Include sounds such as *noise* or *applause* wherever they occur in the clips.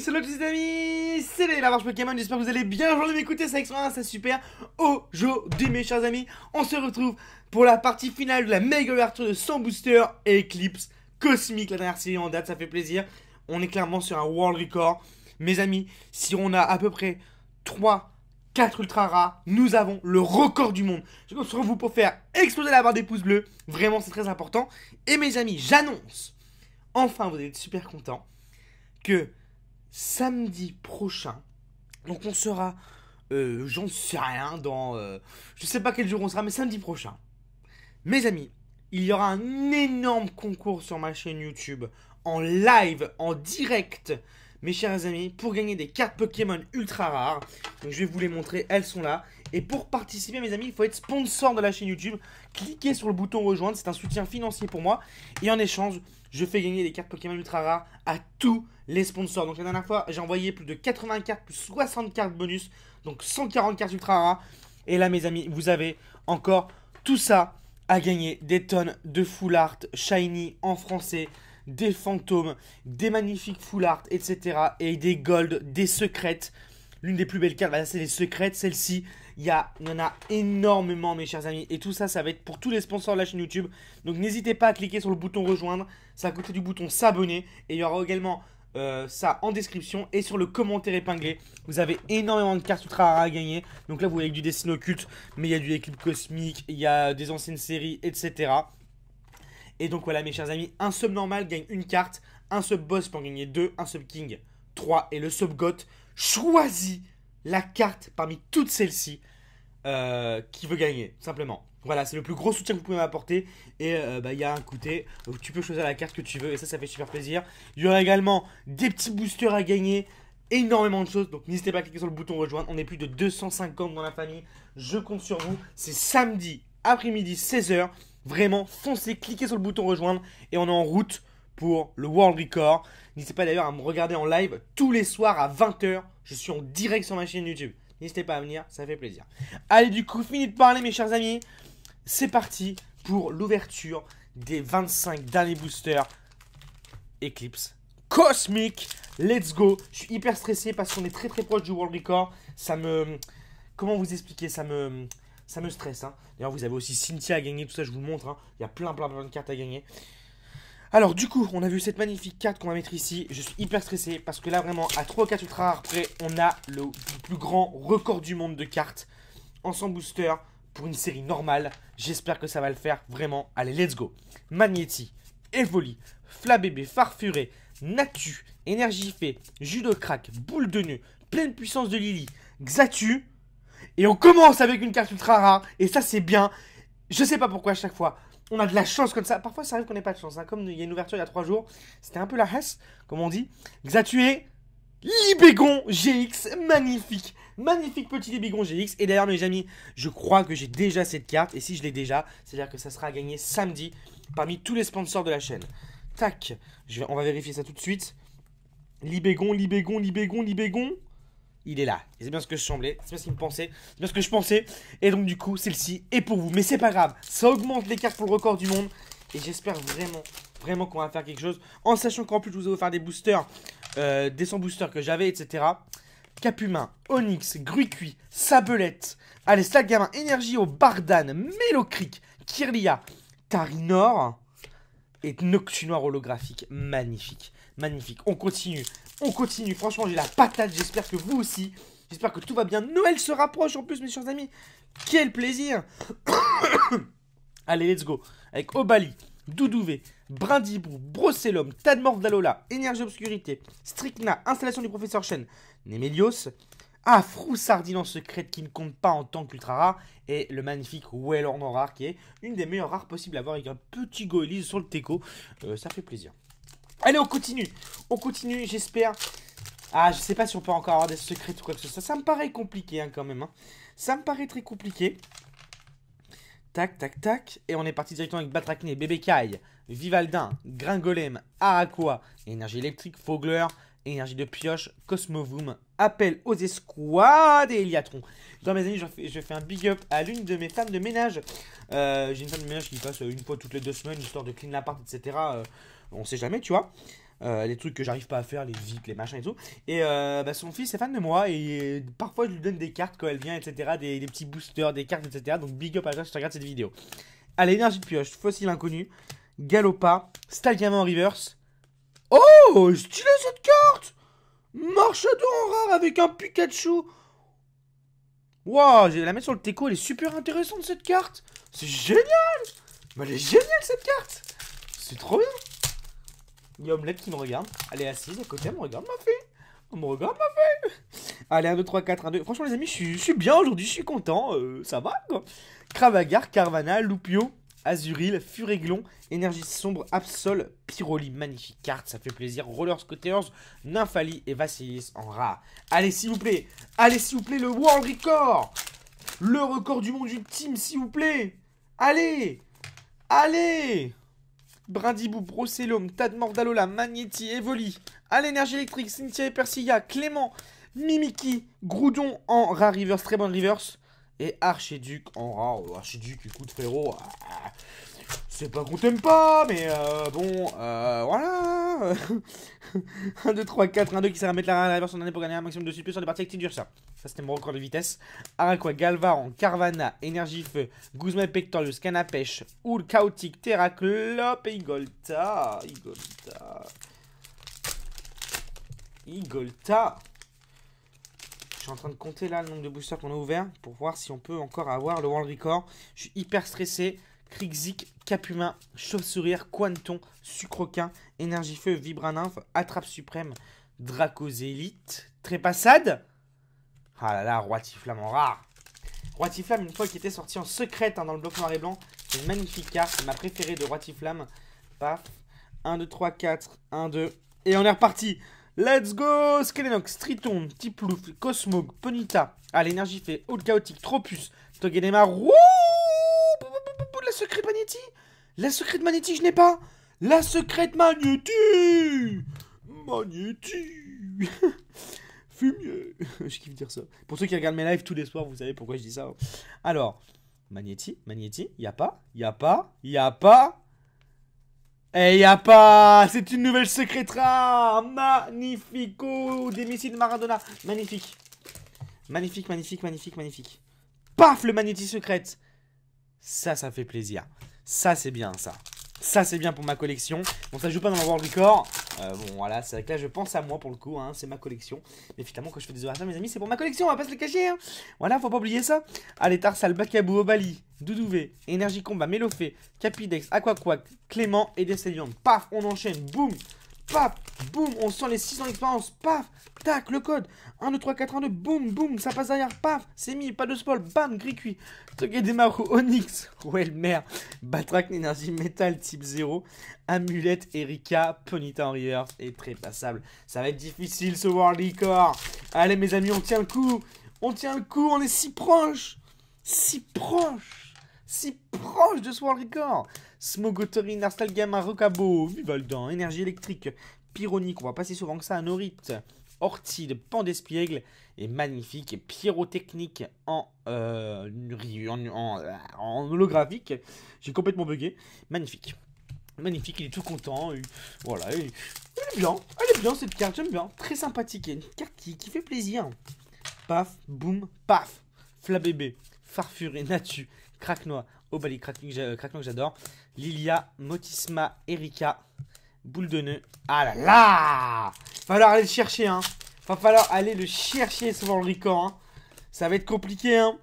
salut les amis, c'est les Pokémon, j'espère que vous allez bien, aujourd'hui m'écoutez, c'est extra, c'est super Aujourd'hui mes chers amis, on se retrouve pour la partie finale de la meilleure ouverture de 100 booster Eclipse Cosmique La dernière série en date, ça fait plaisir, on est clairement sur un world record Mes amis, si on a à peu près 3, 4 ultra rares, nous avons le record du monde Je compte sur vous pour faire exploser la barre des pouces bleus, vraiment c'est très important Et mes amis, j'annonce, enfin vous êtes super contents que samedi prochain. Donc on sera, euh, j'en sais rien, dans... Euh, je sais pas quel jour on sera, mais samedi prochain. Mes amis, il y aura un énorme concours sur ma chaîne YouTube, en live, en direct, mes chers amis, pour gagner des cartes Pokémon ultra rares. Donc je vais vous les montrer, elles sont là. Et pour participer, mes amis, il faut être sponsor de la chaîne YouTube. Cliquez sur le bouton rejoindre, c'est un soutien financier pour moi. Et en échange, je fais gagner des cartes Pokémon ultra Rare à tous les sponsors. Donc la dernière fois, j'ai envoyé plus de 80 cartes, plus 60 cartes bonus, donc 140 cartes ultra rares. Et là, mes amis, vous avez encore tout ça à gagner. Des tonnes de full art shiny en français, des fantômes, des magnifiques full art, etc. Et des gold, des secrètes. L'une des plus belles cartes, bah, c'est les secrètes. Celle-ci, il y, en a énormément, mes chers amis. Et tout ça, ça va être pour tous les sponsors de la chaîne YouTube. Donc n'hésitez pas à cliquer sur le bouton rejoindre. C'est à côté du bouton s'abonner. Et il y aura également euh, ça en description. Et sur le commentaire épinglé, vous avez énormément de cartes ultra rares à gagner. Donc là, vous avez du dessin occulte. Mais il y a du équipe cosmique. Il y a des anciennes séries, etc. Et donc voilà, mes chers amis. Un sub normal gagne une carte. Un sub boss pour en gagner deux. Un sub king trois Et le sub goth choisit la carte parmi toutes celles-ci euh, qui veut gagner, simplement. Voilà, c'est le plus gros soutien que vous pouvez m'apporter. Et euh, bah, il y a un côté où tu peux choisir la carte que tu veux. Et ça, ça fait super plaisir. Il y aura également des petits boosters à gagner. Énormément de choses. Donc n'hésitez pas à cliquer sur le bouton rejoindre. On est plus de 250 dans la famille. Je compte sur vous. C'est samedi après-midi 16h. Vraiment, foncez, cliquez sur le bouton rejoindre. Et on est en route pour le World Record. N'hésitez pas d'ailleurs à me regarder en live tous les soirs à 20h. Je suis en direct sur ma chaîne YouTube. N'hésitez pas à venir, ça fait plaisir. Allez, du coup, fini de parler, mes chers amis. C'est parti pour l'ouverture des 25 derniers boosters Eclipse Cosmic. Let's go. Je suis hyper stressé parce qu'on est très très proche du World Record. Ça me... Comment vous expliquer Ça me... Ça me stresse. Hein. D'ailleurs, vous avez aussi Cynthia à gagner, tout ça, je vous montre. Hein. Il y a plein, plein, plein de cartes à gagner. Alors du coup, on a vu cette magnifique carte qu'on va mettre ici. Je suis hyper stressé parce que là vraiment, à 3 ou 4 ultra rares près, on a le plus grand record du monde de cartes en 100 booster pour une série normale. J'espère que ça va le faire vraiment. Allez, let's go. Magnéti, Evoli, Flabébé, Farfuré, Natu, Énergie Fée, Judo Crack, Boule de Nœud, Pleine Puissance de Lily, Xatu. Et on commence avec une carte ultra rare. Et ça, c'est bien. Je sais pas pourquoi à chaque fois on a de la chance comme ça. Parfois, ça arrive qu'on n'ait pas de chance. Hein. Comme il y a une ouverture il y a trois jours, c'était un peu la hasse, comme on dit. Xatué, Libégon GX, magnifique. Magnifique petit Libégon GX. Et d'ailleurs, mes amis, je crois que j'ai déjà cette carte. Et si je l'ai déjà, c'est-à-dire que ça sera à gagner samedi parmi tous les sponsors de la chaîne. Tac, je on va vérifier ça tout de suite. Libégon, Libégon, Libégon, Libégon il est là. c'est bien ce que je semblais, c'est bien ce qu'il me pensait, c'est bien ce que je pensais. Et donc du coup, celle-ci est pour vous. Mais c'est pas grave, ça augmente l'écart pour le record du monde. Et j'espère vraiment, vraiment qu'on va faire quelque chose. En sachant qu'en plus, je vous ai offert des boosters, euh, des 100 boosters que j'avais, etc. Capumin, Onyx, Gruicui, Sabelette, allez, Gamin, au Bardane, Mélocric, Kirlia, Tarinor et Noir holographique. Magnifique, magnifique. On continue on continue. Franchement, j'ai la patate. J'espère que vous aussi. J'espère que tout va bien. Noël se rapproche en plus, mes chers amis. Quel plaisir *coughs* Allez, let's go. Avec Obali, Doudouvé, Brindibou, Brocellum, Tadmorph d'Alola, Énergie Obscurité, Strychna, Installation du Professeur Chen, Nemelios, ah, Sardine en secrète qui ne compte pas en tant qu'ultra rare. Et le magnifique well en rare qui est une des meilleures rares possibles à avoir avec un petit Goélise sur le Teco. Euh, ça fait plaisir. Allez, on continue. On continue, j'espère. Ah, je sais pas si on peut encore avoir des secrets ou quoi que ce soit. Ça me paraît compliqué hein, quand même. Hein. Ça me paraît très compliqué. Tac, tac, tac. Et on est parti directement avec Bébé Kai Vivaldin, Gringolem, Araqua Énergie électrique, Fogler, Énergie de pioche, Cosmovoom, Appel aux escouades et Eliatron. Dans mes amis, je fais, un big up à l'une de mes femmes de ménage. Euh, j'ai une femme de ménage qui passe une fois toutes les deux semaines, histoire de clean l'appart, etc on sait jamais, tu vois. Euh, les trucs que j'arrive pas à faire, les vite les machins et tout. Et euh, bah, son fils est fan de moi et parfois je lui donne des cartes quand elle vient, etc. Des, petits boosters, des cartes, etc. Donc big up à toi si tu regardes cette vidéo. Allez, énergie de pioche, fossile inconnu, galopa, stalgamin en reverse. Oh, stylé cette carte deux en rare avec un Pikachu Wow, j'ai la mettre sur le Teco, elle est super intéressante cette carte C'est génial mais Elle est géniale cette carte C'est trop bien il y Omelette qui me regarde. Allez est assise à côté, elle me regarde, ma fille. On me regarde, ma fille. Allez, 1, 2, 3, 4, 1, 2. Franchement, les amis, je suis, bien aujourd'hui, je suis content. Euh, ça va, quoi. Kravagar, Carvana, Lupio, Azuril, Furéglon, Énergie Sombre, Absol, Pyroli, magnifique carte, ça fait plaisir. Rollers, Cotters, Nymphali et Vasilis en rat. Allez, s'il vous plaît, allez, s'il vous plaît, le World Record Le record du monde ultime, s'il vous plaît Allez Allez Brindibou, Brocellum, Tadmordalola, Mordalola, Magnéti, Evoli, à l'énergie électrique, Cynthia et Persilla, Clément, Mimiki, Groudon en Rare Reverse, très bonne Reverse, et Archiduc en Rare. Oh, Archiduc, écoute frérot, ah, ah. C'est pas qu'on t'aime pas, mais euh, bon, euh, voilà. 1, 2, 3, 4, 1, 2 qui sert à mettre la réversion en année pour gagner un maximum de suite sur des parties actives ça. Ça, c'était mon record de vitesse. Araqua, en Carvana, Énergie Feu, Guzman, Pectorius, Canapèche, Oul, Chaotique, Terraclop et Igolta. Igolta. Igolta. Je suis en train de compter là le nombre de boosters qu'on a ouvert pour voir si on peut encore avoir le world record. Je suis hyper stressé. Krixik, Capumin, Chauve-Sourire, Quanton, Sucroquin, Énergie Feu, nymphe, Attrape Suprême, Dracozélite, Trépassade. Ah là là, Roi en rare. Roi une fois qui était sorti en secrète hein, dans le bloc noir et blanc, c'est une magnifique carte, c'est ma préférée de Roi Paf, 1, 2, 3, 4, 1, 2, et on est reparti. Let's go Skelenox, Triton, Tiplouf, Cosmog, Ponita. Ah, l'énergie fait Haute Chaotique, Tropus, Togedema. Wouh la secrète magnétique, La secrète magnétique, je n'ai pas La secrète magnétique. Magnéti *laughs* Fumier *laughs* Je kiffe dire ça. Pour ceux qui regardent mes lives tous les soirs, vous savez pourquoi je dis ça. Hein. Alors, Magnetti, il y a pas, y a pas, y a pas. Et eh, y a pas C'est une nouvelle secrète rare Magnifico Des missiles Maradona Magnifique Magnifique, magnifique, magnifique, magnifique. Paf, le magnéti secrète ça, ça fait plaisir. Ça, c'est bien, ça. Ça, c'est bien pour ma collection. Bon, ça joue pas dans le World Record. bon, voilà, c'est vrai que là, je pense à moi pour le coup. Hein, c'est ma collection. Mais finalement, quand je fais des orateurs, mes amis, c'est pour ma collection. On va pas se le cacher. Hein. Voilà, faut pas oublier ça. Allez, Tarsal, Bakabou, Obali, Doudouvé, Énergie Combat, Mélofé, Capidex, Aquaquac, Clément et Destellion Paf, on enchaîne. Boum paf, boum, on sent les 600 d'expérience, paf, tac, le code, 1, 2, 3, 4, 1, 2, boum, boum, ça passe derrière, paf, c'est mis, pas de spoil, bam, gris cuit, Togedemaru, *laughs* Onyx, mer, Batrak, l'énergie métal, type 0, Amulette, Erika, Ponyta en reverse, et très passable, ça va être difficile ce World Record, allez mes amis, on tient le coup, on tient le coup, on est si proche, si proche si proche de ce world record Smogotori, Arsenal Rocabo, Vivaldan, Énergie électrique, Pyronique, on va passer souvent que ça, Norite, Ortide, Pandespiègle et magnifique pyrotechnique euh, en, en, holographique. J'ai complètement bugué. Magnifique. Magnifique, il est tout content. voilà. elle est bien. Elle est bien cette carte. J'aime bien. Très sympathique. Une carte qui, qui fait plaisir. Paf, boum, paf. Flabébé. Farfuré, Natu, Cracknois, Obali, Cracknois euh, que j'adore, Lilia, Motisma, Erika, Boule de nœud. Ah là là Va Falloir aller le chercher, hein. Va falloir aller le chercher, le record, hein. Ça va être compliqué, hein.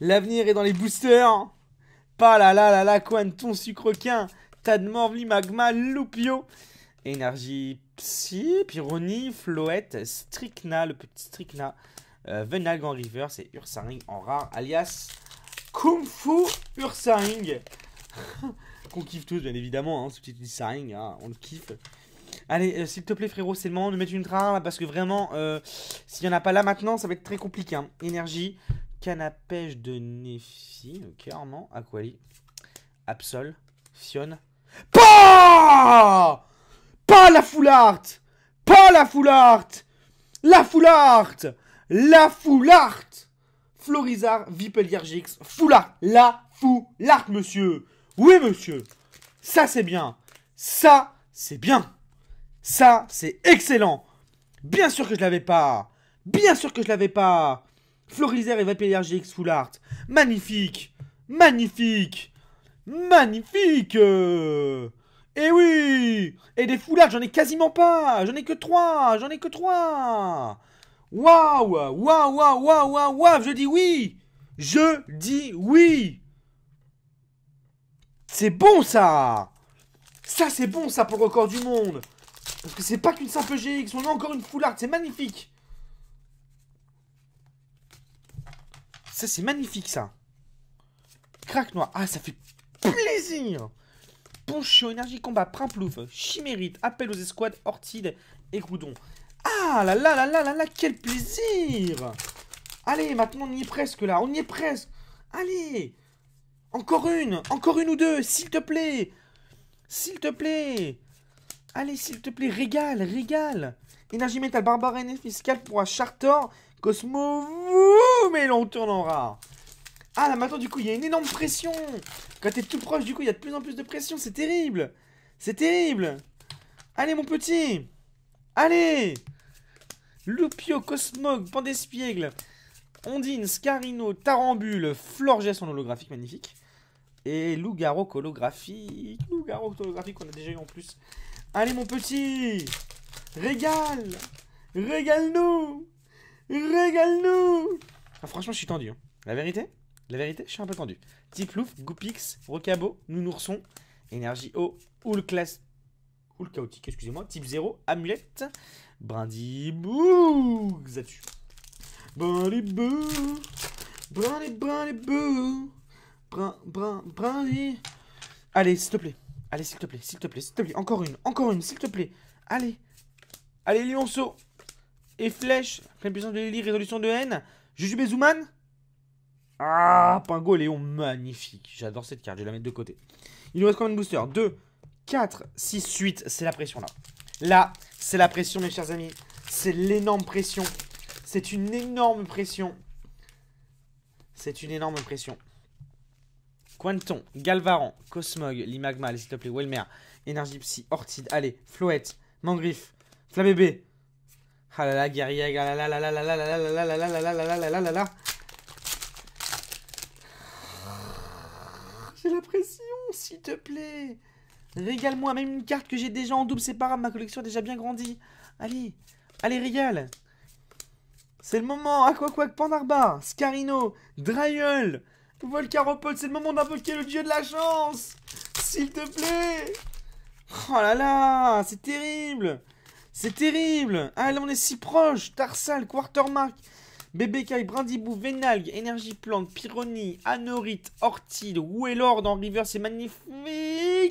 L'avenir est dans les boosters. Hein. Pas là là là là, ton Sucrequin, Tad Morvli, Magma, Lupio, Énergie Psy, Pyroni, Floette, Strychna, le petit Strychna. Euh, Venal en river, c'est Ursaring en rare, alias Kung Fu Ursaring. *laughs* Qu'on kiffe tous, bien évidemment, hein, ce petit design, on le kiffe. Allez, euh, s'il te plaît, frérot, c'est le moment de mettre une rare parce que vraiment, euh, s'il n'y en a pas là maintenant, ça va être très compliqué. Hein. Énergie, canapèche de Nefi, clairement Armand, Aquali, Absol, Fionne Pas Pas la ART Pas la ART La ART la Foulart Florizard, GX, foulard, La foulard monsieur Oui, monsieur Ça, c'est bien Ça, c'est bien Ça, c'est excellent Bien sûr que je l'avais pas Bien sûr que je l'avais pas Florizard et GX, Foulart Magnifique Magnifique Magnifique euh. Eh oui Et des foulards, j'en ai quasiment pas J'en ai que trois J'en ai que trois Waouh Waouh Waouh Waouh Waouh Je dis oui Je dis oui C'est bon ça Ça c'est bon ça pour le record du monde Parce que c'est pas qu'une simple GX, on a encore une foulard. c'est magnifique Ça c'est magnifique ça Crac noir, ah ça fait plaisir Poncho, énergie combat, plouf Chimérite, appel aux escouades, Ortide et Groudon. Ah là là là là là là, quel plaisir Allez, maintenant on y est presque là, on y est presque. Allez Encore une Encore une ou deux, s'il te plaît S'il te plaît Allez, s'il te plaît, régale, régale Énergie métal, barbare, et fiscal pour un charter, Cosmo, mais l'on tournera en rare Ah là, maintenant du coup, il y a une énorme pression Quand t'es tout proche, du coup, il y a de plus en plus de pression, c'est terrible C'est terrible Allez, mon petit Allez Lupio, Cosmog, Pandespiègle, Ondine, Scarino, Tarambule, Florges son holographique, magnifique. Et Lougaro holographique. Lugaro holographique qu'on a déjà eu en plus. Allez mon petit Régale Régale-nous Régale-nous ah, Franchement, je suis tendu. Hein. La vérité La vérité, je suis un peu tendu. Tiplouf, Goupix, Rocabo, Nounourson, Énergie O, class chaotique, excusez-moi. Type 0, amulette. Brindy bouh Zatu. Brindy bouh Brindy brindy Allez, s'il te plaît. Allez, s'il te plaît, s'il te plaît, s'il te plaît. Encore une, encore une, s'il te plaît. Allez. Allez, Lionceau. Et flèche. Pleine de Lily, résolution de haine. Jujubezouman. Ah, Pingo Léon, magnifique. J'adore cette carte, je vais la mettre de côté. Il nous reste combien de boosters 2, 4, 6, 8. C'est la pression là. Là, c'est la pression, mes chers amis. C'est l'énorme pression. C'est une énorme pression. C'est une énorme pression. Quanton, Galvaran, Cosmog, Limagma, s'il te plaît, Welmer, Psy, Ortide, allez, Floette, Mangriffe, Flabébé. Ah là là, Guerrier, ah là là là là là là là là là là là là là là là J'ai la pression, s'il te plaît. Régale-moi, même une carte que j'ai déjà en double, c'est pas grave, ma collection a déjà bien grandi. Allez, allez, régale. C'est le moment, Aquaquack, Pandarba, Scarino, Dryul, volcaropol, c'est le moment d'invoquer le dieu de la chance S'il te plaît Oh là là, c'est terrible C'est terrible Allez, on est si proche Tarsal, Quartermark, Bébécaille, Brindibou, Vénalgue, Énergie Plante, Pyronie, Anorite, Ortide, Wellord en river, c'est magnifique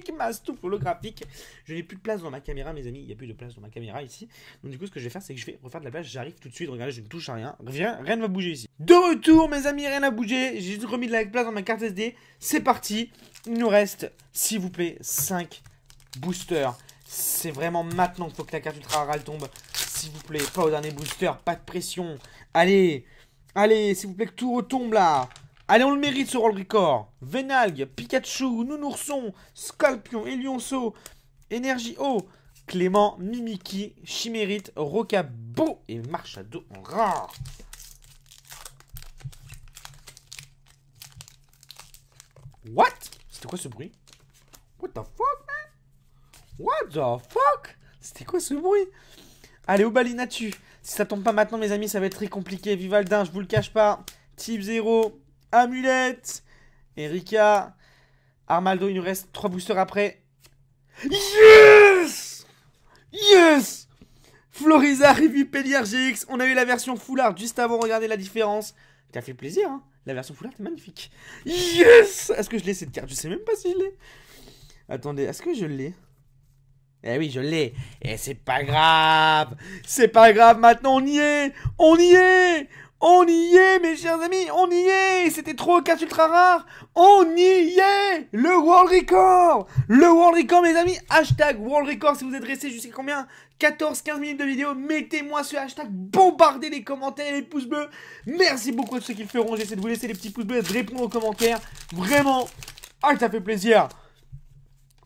le holographique. Je n'ai plus de place dans ma caméra, mes amis, il n'y a plus de place dans ma caméra ici. Donc du coup, ce que je vais faire, c'est que je vais refaire de la place, j'arrive tout de suite, regardez, je ne touche à rien, rien, rien ne va bouger ici. De retour, mes amis, rien n'a bougé, j'ai juste remis de la place dans ma carte SD, c'est parti. Il nous reste, s'il vous plaît, 5 boosters. C'est vraiment maintenant qu'il faut que la carte ultra rare tombe s'il vous plaît. Pas au dernier booster, pas de pression. Allez, allez, s'il vous plaît que tout retombe là. Allez, on le mérite ce roll record. Venalgue, Pikachu, Nounourson, Scalpion, Elionceau, Énergie O, Clément, Mimiki, Chimérite, Rocabo et Marchado en rare. What C'était quoi ce bruit What the fuck, man What the fuck C'était quoi ce bruit Allez, au balina Si ça tombe pas maintenant, mes amis, ça va être très compliqué. Vivaldin, je vous le cache pas. Type 0. Amulette. Erika. Armaldo, il nous reste 3 boosters après. Yes Yes Floriza, Revue Pellier, GX. On a eu la version foulard juste avant. Regardez la différence. T'as fait plaisir, hein La version foulard, c'est magnifique. Yes Est-ce que je l'ai cette carte Je sais même pas si je l'ai. Attendez, est-ce que je l'ai eh oui, je l'ai. Et eh, c'est pas grave. C'est pas grave, maintenant on y est. On y est. On y est, mes chers amis. On y est. C'était trop 4 ultra rare. On y est. Le world record. Le world record, mes amis. Hashtag world record si vous êtes resté jusqu'à combien 14-15 minutes de vidéo, mettez-moi ce hashtag, bombardez les commentaires et les pouces bleus. Merci beaucoup à ceux qui le feront. J'essaie de vous laisser les petits pouces bleus, de répondre aux commentaires. Vraiment, ah, ça fait plaisir.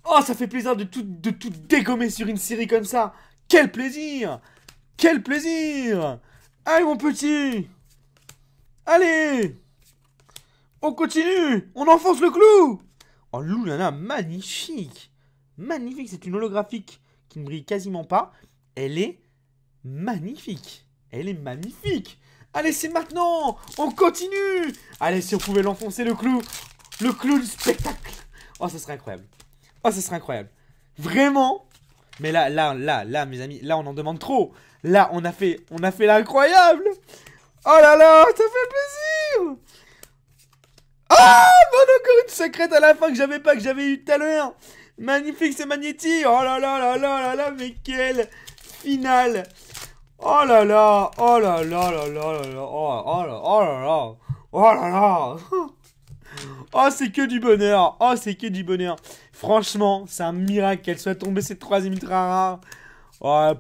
Oh, ça fait plaisir de tout, de tout dégommer sur une série comme ça. Quel plaisir Quel plaisir Allez, mon petit Allez On continue On enfonce le clou Oh, Loulana, magnifique Magnifique, c'est une holographique qui ne brille quasiment pas. Elle est magnifique Elle est magnifique Allez, c'est maintenant On continue Allez, si on pouvait l'enfoncer, le clou Le clou du spectacle Oh, ça serait incroyable Oh, ce serait incroyable. Vraiment. Mais là, là, là, là, mes amis, là, on en demande trop. Là, on a fait, on a fait l'incroyable. Oh là là, ça fait plaisir. Ah, bon, encore une secrète à la fin que j'avais pas, que j'avais eu tout à l'heure. Magnifique, c'est magnétique Oh là là là là là là, mais quelle finale. Oh là là, oh là là là là là là, oh là là, oh là là, oh là là. Oh, c'est que du bonheur. Oh, c'est que du bonheur. Franchement, c'est un miracle qu'elle soit tombée cette troisième ultra rare.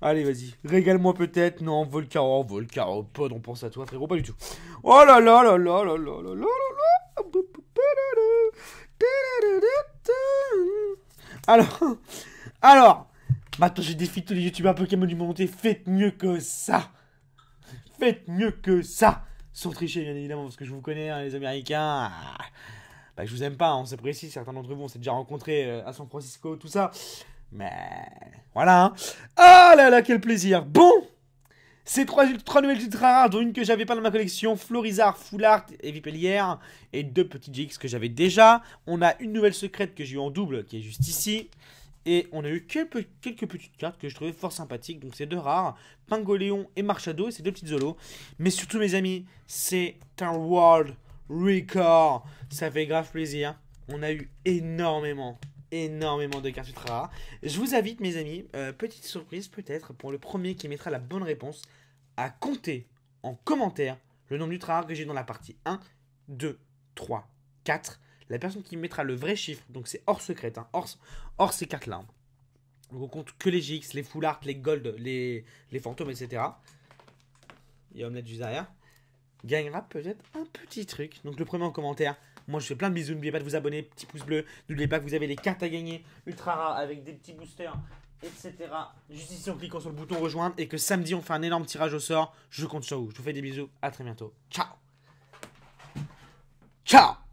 Allez, vas-y. Régale-moi peut-être. Non, Volcaro, oh, Volcaro, pod, on pense à toi, frérot, pas du tout. Oh là là là là là là là là là Alors, alors, maintenant j'ai défié tous les youtubeurs Pokémon du monde entier. Faites mieux que ça. Faites mieux que ça sans tricher bien évidemment, parce que je vous connais, hein, les Américains. Ah, bah, je vous aime pas, on hein, s'apprécie, précis, certains d'entre vous, on s'est déjà rencontrés euh, à San Francisco, tout ça. Mais voilà. Hein. Ah là là, quel plaisir. Bon, ces trois, nouvelles ultra rares, dont une que j'avais pas dans ma collection, Florizard, Foulard et Vipelière, et deux petits jigs que j'avais déjà. On a une nouvelle secrète que j'ai eu en double, qui est juste ici. Et on a eu quelques, petites cartes que je trouvais fort sympathiques. Donc c'est deux rares, Pingoléon et Marchado, et c'est deux petites zolos. Mais surtout mes amis, c'est un world record. Ça fait grave plaisir. On a eu énormément, énormément de cartes ultra rares. Je vous invite mes amis, euh, petite surprise peut-être pour le premier qui mettra la bonne réponse, à compter en commentaire le nombre d'ultra rares que j'ai dans la partie 1, 2, 3, 4 la personne qui mettra le vrai chiffre, donc c'est hors secrète, hein, hors, hors ces cartes-là. Donc hein. on compte que les GX, les Full les Gold, les, les fantômes, etc. Et Omelette juste derrière. Gagnera peut-être un petit truc. Donc le premier en commentaire. Moi je fais plein de bisous. N'oubliez pas de vous abonner. Petit pouce bleu. N'oubliez pas que vous avez les cartes à gagner. Ultra rares avec des petits boosters. Etc. Juste ici en cliquant sur le bouton rejoindre. Et que samedi on fait un énorme tirage au sort. Je compte sur vous. Je vous fais des bisous. À très bientôt. Ciao. Ciao